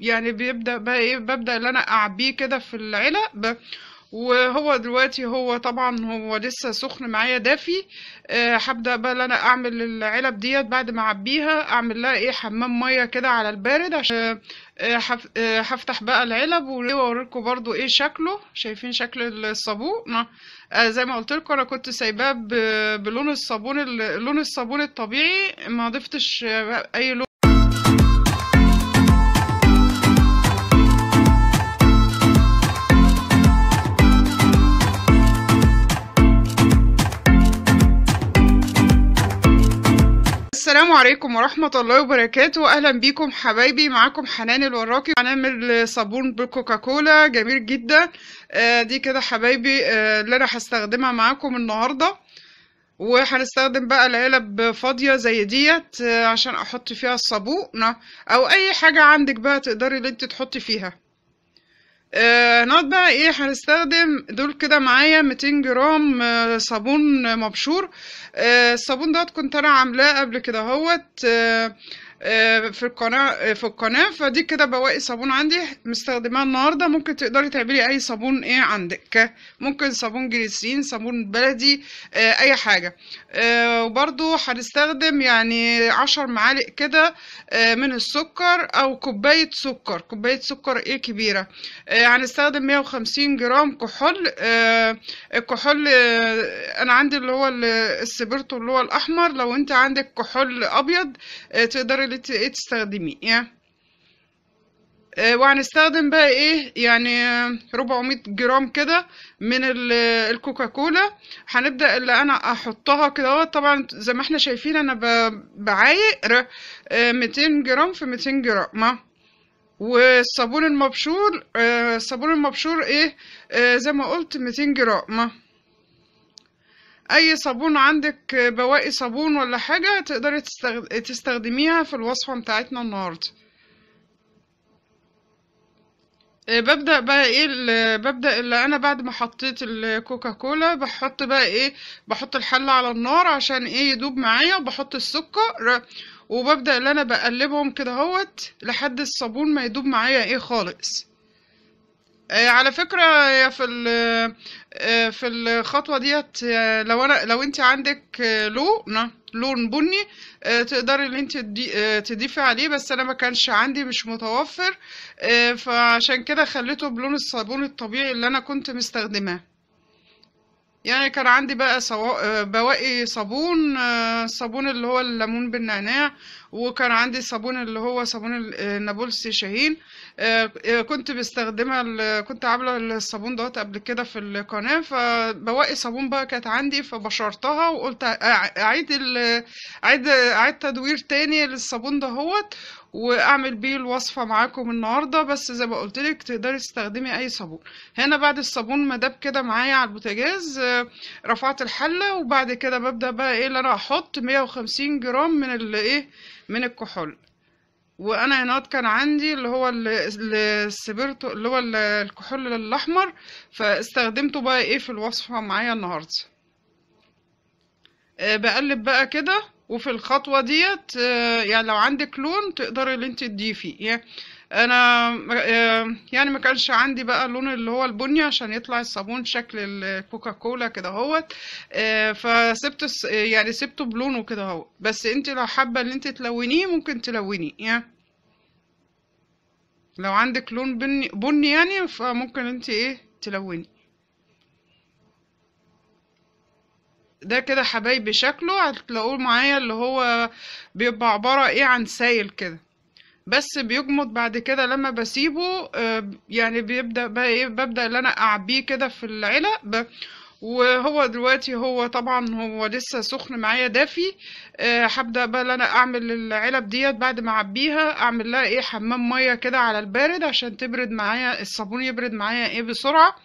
يعني بيبدا بقى ايه ببدا ان انا اعبيه كده في العلق وهو دلوقتي هو طبعا هو لسه سخن معايا دافي آه، هبدا بقى ان انا اعمل العلب ديت بعد ما اعبيها اعمل لها ايه حمام ميه كده على البارد عشان آه، آه، هفتح بقى العلب واوريكم برضو ايه شكله شايفين شكل الصابون زي ما قلت لكم انا كنت سايباه بلون الصابون لون الصابون الطبيعي ما ضفتش اي لون السلام عليكم ورحمة الله وبركاته أهلا بيكم حبايبي معاكم حنان الوراقي هنعمل صابون بالكوكاكولا جميل جدا آه، دي كده حبايبي آه، اللي أنا هستخدمها معاكم النهاردة وهنستخدم بقى العلب فاضية زي ديت آه، عشان أحط فيها الصابون أو أي حاجة عندك بقى تقدري اللي انت تحطي فيها آه بقى ايه هنستخدم دول كده معايا 200 جرام آه، صابون مبشور آه، الصابون دوت كنت انا عاملاه قبل كده اهوت آه آه، في القناه آه، في القناه فدي كده بواقي صابون عندي مستخدماها النهارده ممكن تقدري تعملي اي صابون ايه عندك ممكن صابون جليسرين صابون بلدي آه، اي حاجه وبرضو هنستخدم يعني عشر معالق كده من السكر او كوبايه سكر كوبايه سكر ايه كبيره هنستخدم 150 جرام كحول الكحول انا عندي اللي هو السبرتو اللي هو الاحمر لو انت عندك كحول ابيض تقدري ايه تستخدميه آه، يعني وهنستخدم بقى ايه يعني 400 آه، جرام كده من آه، الكوكاكولا هنبدا اللي انا احطها كده طبعا زي ما احنا شايفين انا بعايق 200 جرام في 200 جرام والصابون المبشور الصابون المبشور ايه زي ما قلت 200 جرام اي صابون عندك بواقي صابون ولا حاجة تقدري تستخدميها في الوصفة بتاعتنا النهاردة آه، ببدأ بقى ايه ببدأ اللي انا بعد ما حطيت الكوكا كولا بحط بقى ايه بحط الحلة على النار عشان ايه يدوب معايا وبحط السكر وببدأ اللي انا بقلبهم كده هوت لحد الصابون ما يدوب معايا ايه خالص آه، على فكرة يا في آه، في الخطوة ديت آه، لو انا لو انت عندك لون لون بني تقدري ان انت تضيفي عليه بس انا ما كانش عندي مش متوفر فعشان كده خليته بلون الصابون الطبيعي اللي انا كنت مستخدماه يعني كان عندي بقى بواقي صابون الصابون اللي هو الليمون بالنعناع وكان عندي صابون اللي هو صابون النابلسي آه، شاهين آه، آه، كنت بستخدمها كنت عامله الصابون دوت قبل كده في القناه فبواقي صابون بقى كانت عندي فبشرتها وقلت اعيد اعيد اعيد تدوير تاني للصابون دهوت واعمل بيه الوصفه معاكم النهارده بس زي ما قلت لك تقدري تستخدمي اي صابون هنا بعد الصابون ما داب كده معايا على البوتاجاز رفعت الحله وبعد كده ببدا بقى ايه اللي انا هحط 150 جرام من الايه من الكحول وانا هناك كان عندي اللي هو السبرتو اللي هو الكحول الاحمر فاستخدمته بقى ايه في الوصفه معايا النهارده آه، بقلب بقى كده وفي الخطوه ديت آه، يعني لو عندك لون تقدري اللي انت تضيفيه يعني انا آه، يعني ما كانش عندي بقى اللون اللي هو البني عشان يطلع الصابون شكل الكوكا كولا كده اهوت آه، فسبت آه، يعني سبته بلونه كده اهو بس انت لو حابه ان انت تلونيه ممكن تلونيه يعني لو عندك لون بني بني يعني فممكن انت ايه تلوني ده كده حبايبي شكله هتلاقوه معايا اللي هو بيبقى عباره ايه عن سايل كده بس بيجمد بعد كده لما بسيبه آه، يعني بيبدا بقى ايه ببدا ان انا اعبيه كده في العلق وهو دلوقتي هو طبعا هو لسه سخن معايا دافي آه، هبدا بقى ان انا اعمل العلب ديت بعد ما اعبيها اعمل لها ايه حمام ميه كده على البارد عشان تبرد معايا الصابون يبرد معايا ايه بسرعه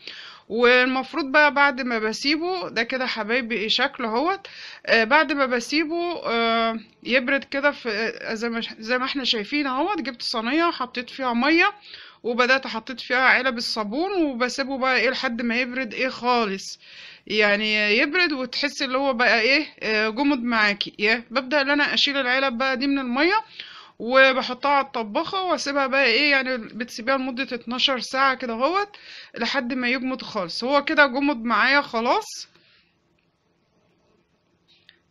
والمفروض بقى بعد ما بسيبه ده كده حبايبي ايه شكله اهوت آه، بعد ما بسيبه آه، يبرد كده في آه، زي ما زي ما احنا شايفين اهوت جبت صينيه وحطيت فيها ميه وبدات حطيت فيها علب الصابون وبسيبه بقى ايه لحد ما يبرد ايه خالص يعني يبرد وتحس اللي هو بقى ايه جمد معاكي ببدا ان انا اشيل العلب بقى دي من الميه وبحطها على الطباخة واسيبها بقى ايه يعني بتسيبها لمدة 12 ساعة كده اهوت لحد ما يجمد خالص هو كده جمد معايا خلاص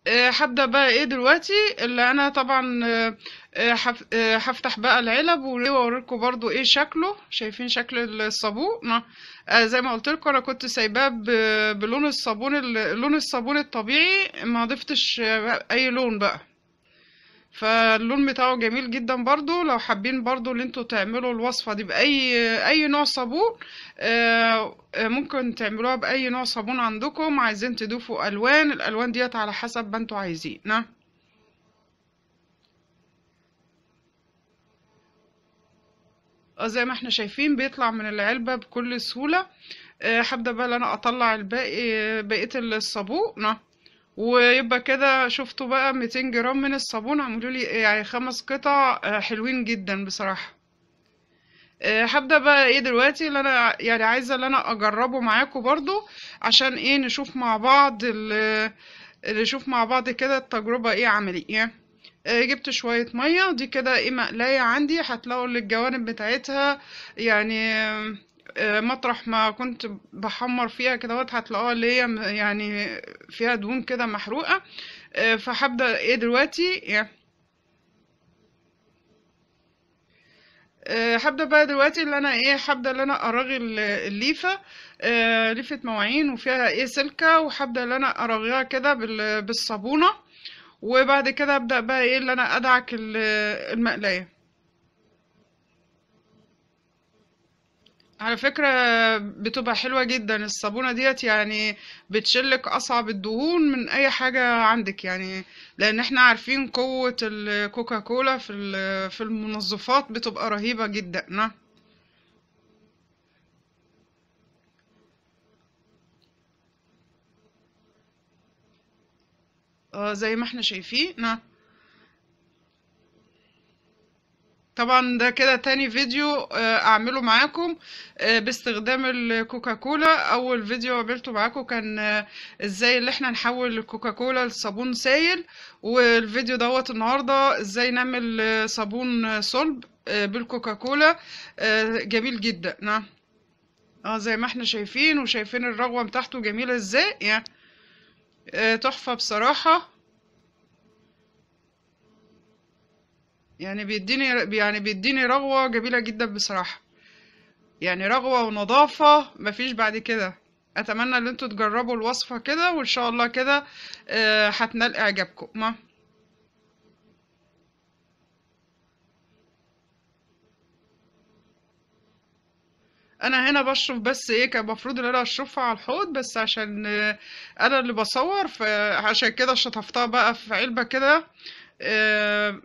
آه، هبدأ بقى ايه دلوقتي اللي انا طبعا آه، آه، هفتح بقى العلب واوريكم برضو ايه شكله شايفين شكل الصابون زي ما قلت لكم انا كنت سايباه بلون الصابون لون الصابون الطبيعي ما ضفتش اي لون بقى فاللون بتاعه جميل جدا برضو لو حابين برضو ان انتوا تعملوا الوصفه دي باي اي نوع صابون آه، آه، ممكن تعملوها باي نوع صابون عندكم عايزين تضيفوا الوان الالوان ديت على حسب ما انتوا عايزين نعم. آه، زي ما احنا شايفين بيطلع من العلبه بكل سهوله هبدا بقى انا اطلع الباقي بقيه الصابون نعم. ويبقى كده شفتوا بقى 200 جرام من الصابون عملوا لي يعني خمس قطع آه، حلوين جدا بصراحه آه، هبدا بقى ايه دلوقتي اللي انا يعني عايزه اللي انا اجربه معاكم برضو عشان ايه نشوف مع بعض اللي نشوف مع بعض كده التجربه ايه عمليه يعني، آه، جبت شوية مية دي كده ايه مقلاية عندي هتلاقوا الجوانب بتاعتها يعني آه، مطرح ما كنت بحمر فيها كده هتلاقوها اللي اه هي يعني فيها دهون كده محروقة آه، فهبدأ ايه دلوقتي يعني هبدا بقى دلوقتي اللي انا ايه هبدا اللي انا اراغي الليفه ليفه مواعين وفيها ايه سلكه وهبدا اللي انا اراغيها كده بالصابونه وبعد كده ابدا بقى ايه اللي انا ادعك المقلايه على فكرة بتبقى حلوة جدا الصابونة ديت يعني بتشلك أصعب الدهون من أي حاجة عندك يعني لأن احنا عارفين قوة الكوكا كولا في في المنظفات بتبقى رهيبة جدا آه زي ما احنا شايفين نعم طبعا ده كده تاني فيديو آه، اعمله معاكم آه، باستخدام الكوكاكولا اول فيديو عملته معاكم كان آه، ازاي اللي احنا نحول الكوكاكولا لصابون سائل والفيديو دوت النهارده ازاي نعمل صابون صلب بالكوكاكولا جميل جدا نعم اه زي ما احنا شايفين وشايفين الرغوه بتاعته جميله ازاي يعني تحفه بصراحه يعني بيديني يعني بيديني رغوة جميلة جدا بصراحة يعني رغوة ونظافة مفيش بعد كده أتمنى إن انتوا تجربوا الوصفة كده وإن شاء الله كده آه، هتنال آه إعجابكم انا هنا بشرف بس ايه كان المفروض ان انا اشرفها على الحوض بس عشان آه، انا اللي بصور فعشان كده شطفتها بقى في علبه كده آه،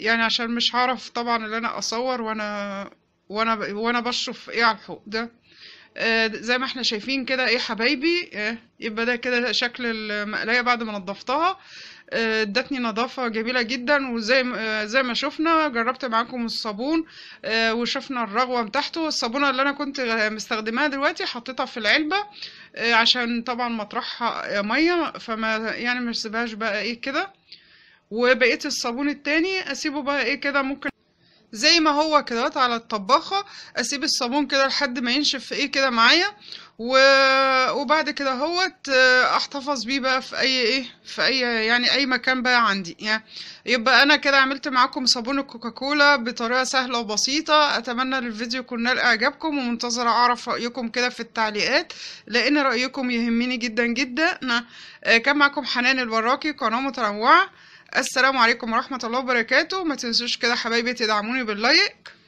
يعني عشان مش هعرف طبعا اللي انا اصور وانا وانا وانا بشرف ايه على الحوض ده آه، زي ما احنا شايفين كده ايه حبايبي آه، يبقى ده كده شكل المقلايه بعد ما نضفتها آه، ادتني نظافة جميلة جدا وزي زي ما شفنا جربت معاكم الصابون وشفنا الرغوة بتاعته الصابونة اللي انا كنت مستخدماها دلوقتي حطيتها في العلبة عشان طبعا مطرحها مية فما يعني ما بقى ايه كده وبقيه الصابون التاني اسيبه بقى ايه كده ممكن زي ما هو كده على الطباخه اسيب الصابون كده لحد ما ينشف ايه كده معايا و... وبعد كده اهوت آه، احتفظ بيه بقى في اي ايه في اي يعني اي مكان بقى عندي يعني يبقى انا كده عملت معاكم صابون الكوكاكولا بطريقه سهله وبسيطه اتمنى الفيديو يكون نال اعجابكم ومنتظره اعرف رايكم كده في التعليقات لان رايكم يهمني جدا جدا أنا آه، كان معاكم حنان البراكي قناه متنوعه السلام عليكم ورحمة الله وبركاته ما تنسوش كده حبايبي تدعموني باللايك